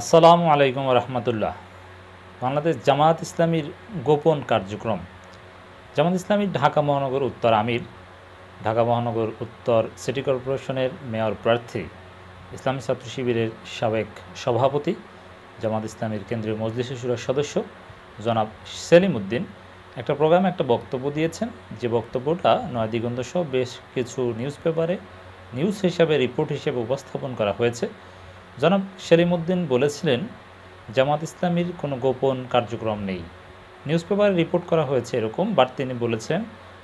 আসসালামু আলাইকুম রহমতুল্লাহ বাংলাদেশ জামাত ইসলামীর গোপন কার্যক্রম জামাত ইসলামী ঢাকা মহানগর উত্তর আমির ঢাকা মহানগর উত্তর সিটি কর্পোরেশনের মেয়র প্রার্থী ইসলামী ছাত্র শিবিরের সাবেক সভাপতি জামাত ইসলামীর কেন্দ্রীয় মজলিস সুরার সদস্য জনাব সেলিম উদ্দিন একটা প্রোগ্রামে একটা বক্তব্য দিয়েছেন যে বক্তব্যটা নয় দিগন্ত বেশ কিছু নিউজ পেপারে নিউজ হিসাবে রিপোর্ট হিসেবে উপস্থাপন করা হয়েছে জনাব সেলিমুদ্দিন বলেছিলেন জামাত ইসলামীর কোনো গোপন কার্যক্রম নেই নিউজ পেপারে রিপোর্ট করা হয়েছে এরকম বাট তিনি বলেছেন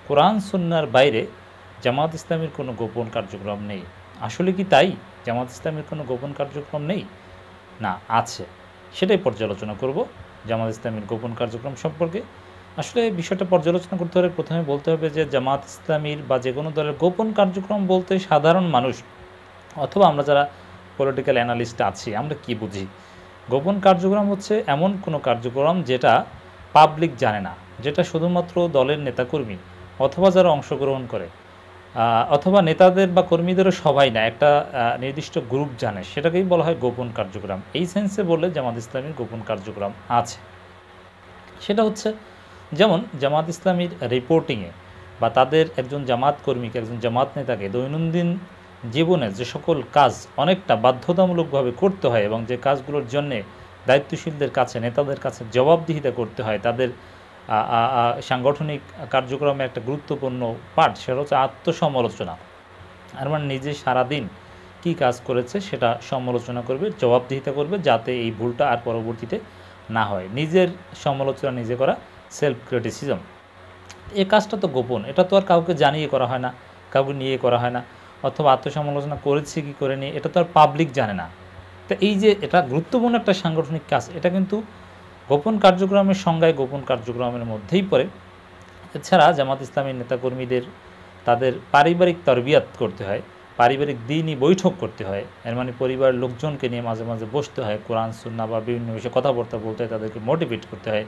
কোরআন সুন্নার বাইরে জামাত ইসলামীর কোনো গোপন কার্যক্রম নেই আসলে কি তাই জামাত ইসলামীর কোনো গোপন কার্যক্রম নেই না আছে সেটাই পর্যালোচনা করব জামাত ইসলামীর গোপন কার্যক্রম সম্পর্কে আসলে বিষয়টা পর্যালোচনা করতে হলে প্রথমে বলতে হবে যে জামাত ইসলামীর বা যে কোনো দলের গোপন কার্যক্রম বলতে সাধারণ মানুষ অথবা আমরা যারা পলিটিক্যাল অ্যানালিস্ট আছি আমরা কি বুঝি গোপন কার্যক্রম হচ্ছে এমন কোনো কার্যক্রম যেটা পাবলিক জানে না যেটা শুধুমাত্র দলের নেতাকর্মী অথবা যারা অংশগ্রহণ করে অথবা নেতাদের বা কর্মীদেরও সবাই না একটা নির্দিষ্ট গ্রুপ জানে সেটাকেই বলা হয় গোপন কার্যক্রম এই সেন্সে বললে জামাত ইসলামীর গোপন কার্যক্রম আছে সেটা হচ্ছে যেমন জামাত ইসলামীর রিপোর্টিংয়ে বা তাদের একজন জামাত কর্মীকে একজন জামাত নেতাকে দৈনন্দিন জীবনে যে সকল কাজ অনেকটা বাধ্যতামূলকভাবে করতে হয় এবং যে কাজগুলোর জন্যে দায়িত্বশীলদের কাছে নেতাদের কাছে জবাবদিহিতা করতে হয় তাদের সাংগঠনিক কার্যক্রমে একটা গুরুত্বপূর্ণ পাঠ সেটা হচ্ছে আত্মসমালোচনা আর মানে নিজে সারাদিন কি কাজ করেছে সেটা সমালোচনা করবে জবাবদিহিতা করবে যাতে এই ভুলটা আর পরবর্তীতে না হয় নিজের সমালোচনা নিজে করা সেলফ ক্রিটিসিজম এ কাজটা তো গোপন এটা তো আর কাউকে জানিয়ে করা হয় না কাউকে নিয়ে করা হয় না অথবা আত্মসমালোচনা করেছি কি করেনি এটা তো আর পাবলিক জানে না তো এই যে এটা গুরুত্বপূর্ণ একটা সাংগঠনিক কাজ এটা কিন্তু গোপন কার্যক্রমের সংজ্ঞায় গোপন কার্যক্রমের মধ্যেই পড়ে এছাড়া জামাত ইসলামের নেতাকর্মীদের তাদের পারিবারিক তরবিয়াত করতে হয় পারিবারিক দিনই বৈঠক করতে হয় এর মানে পরিবার লোকজনকে নিয়ে মাঝে মাঝে বসতে হয় কোরআন সুন্না বা বিভিন্ন বিষয়ে কথাবার্তা বলতে হয় তাদেরকে মোটিভেট করতে হয়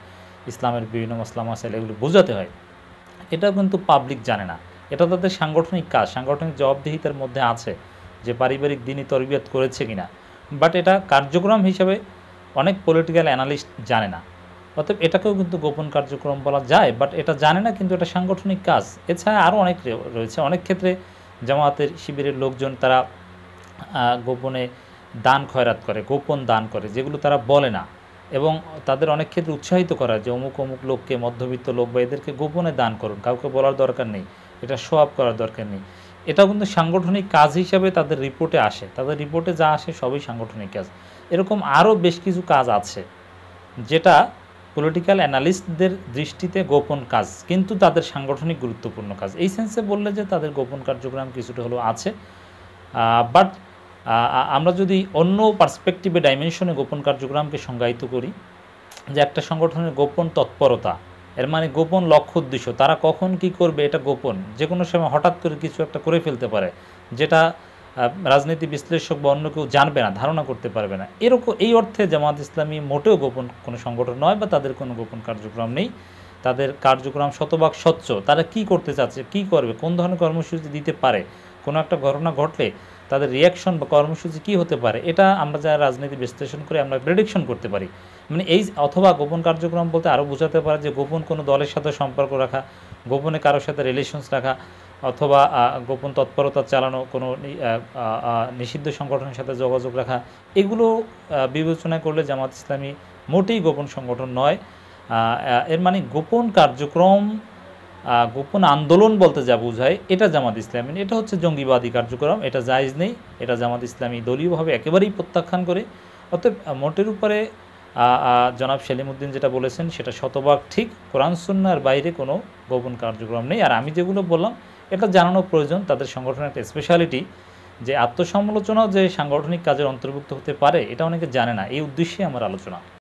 ইসলামের বিভিন্ন মাসলাম মশাইল এগুলো বোঝাতে হয় এটাও কিন্তু পাবলিক জানে না এটা তাদের সাংগঠনিক কাজ সাংগঠনিক জবাবদিহিতার মধ্যে আছে যে পারিবারিক দিনই তরবিয়ত করেছে কিনা বাট এটা কার্যক্রম হিসাবে অনেক পলিটিক্যাল অ্যানালিস্ট জানে না অর্থাৎ এটাকেও কিন্তু গোপন কার্যক্রম বলা যায় বাট এটা জানে না কিন্তু এটা সাংগঠনিক কাজ এছাড়া আরও অনেক রয়েছে অনেক ক্ষেত্রে জামাতের শিবিরের লোকজন তারা গোপনে দান খয়রাত করে গোপন দান করে যেগুলো তারা বলে না এবং তাদের অনেক ক্ষেত্রে উৎসাহিত করা যে অমুক অমুক লোককে মধ্যবিত্ত লোক বা এদেরকে গোপনে দান করুন কাউকে বলার দরকার নেই এটা শো আপ করার দরকার নেই এটা কিন্তু সাংগঠনিক কাজ হিসাবে তাদের রিপোর্টে আসে তাদের রিপোর্টে যা আসে সবই সাংগঠনিক কাজ এরকম আরও বেশ কিছু কাজ আছে যেটা পলিটিক্যাল অ্যানালিস্টদের দৃষ্টিতে গোপন কাজ কিন্তু তাদের সাংগঠনিক গুরুত্বপূর্ণ কাজ এই সেন্সে বললে যে তাদের গোপন কার্যক্রম কিছুটা হলেও আছে বাট আমরা যদি অন্য পার্সপেক্টিভে ডাইমেনশনে গোপন কার্যক্রমকে সংজ্ঞায়িত করি যে একটা সংগঠনের গোপন তৎপরতা এর মানে গোপন লক্ষ্য উদ্দেশ্য তারা কখন কি করবে এটা গোপন যে কোনো সময় হঠাৎ করে কিছু একটা করে ফেলতে পারে যেটা রাজনীতি বিশ্লেষক বা অন্য কেউ জানবে না ধারণা করতে পারবে না এরকম এই অর্থে জামাত ইসলামী মোটেও গোপন কোনো সংগঠন নয় বা তাদের কোনো গোপন কার্যক্রম নেই তাদের কার্যক্রম শতভাগ স্বচ্ছ তারা কি করতে চাচ্ছে কি করবে কোন ধরনের কর্মসূচি দিতে পারে কোনো একটা ঘটনা ঘটলে তাদের রিয়াকশন বা কর্মসূচি কী হতে পারে এটা আমরা যারা রাজনীতি বিশ্লেষণ করে আমরা প্রেডিকশন করতে পারি মানে এই অথবা গোপন কার্যক্রম বলতে আরও বোঝাতে পারে যে গোপন কোনো দলের সাথে সম্পর্ক রাখা গোপনে কারোর সাথে রিলেশনস রাখা অথবা গোপন তৎপরতা চালানো কোনো নিষিদ্ধ সংগঠনের সাথে যোগাযোগ রাখা এগুলো বিবেচনা করলে জামাত ইসলামী মোটেই গোপন সংগঠন নয় এর মানে গোপন কার্যক্রম গোপন আন্দোলন বলতে যা বোঝায় এটা জামাত ইসলামী এটা হচ্ছে জঙ্গিবাদী কার্যক্রম এটা জায়জ নেই এটা জামাত ইসলামী দলীয়ভাবে একেবারেই প্রত্যাখ্যান করে অর্থাৎ মোটের উপরে জনাব সেলিমুদ্দিন যেটা বলেছেন সেটা শতভাগ ঠিক কোরআন সুন্নার বাইরে কোনো গোপন কার্যক্রম নেই আর আমি যেগুলো বললাম এটা জানানো প্রয়োজন তাদের সংগঠনের একটা স্পেশালিটি যে আত্মসমালোচনা যে সাংগঠনিক কাজের অন্তর্ভুক্ত হতে পারে এটা অনেকে জানে না এই উদ্দেশ্যে আমার আলোচনা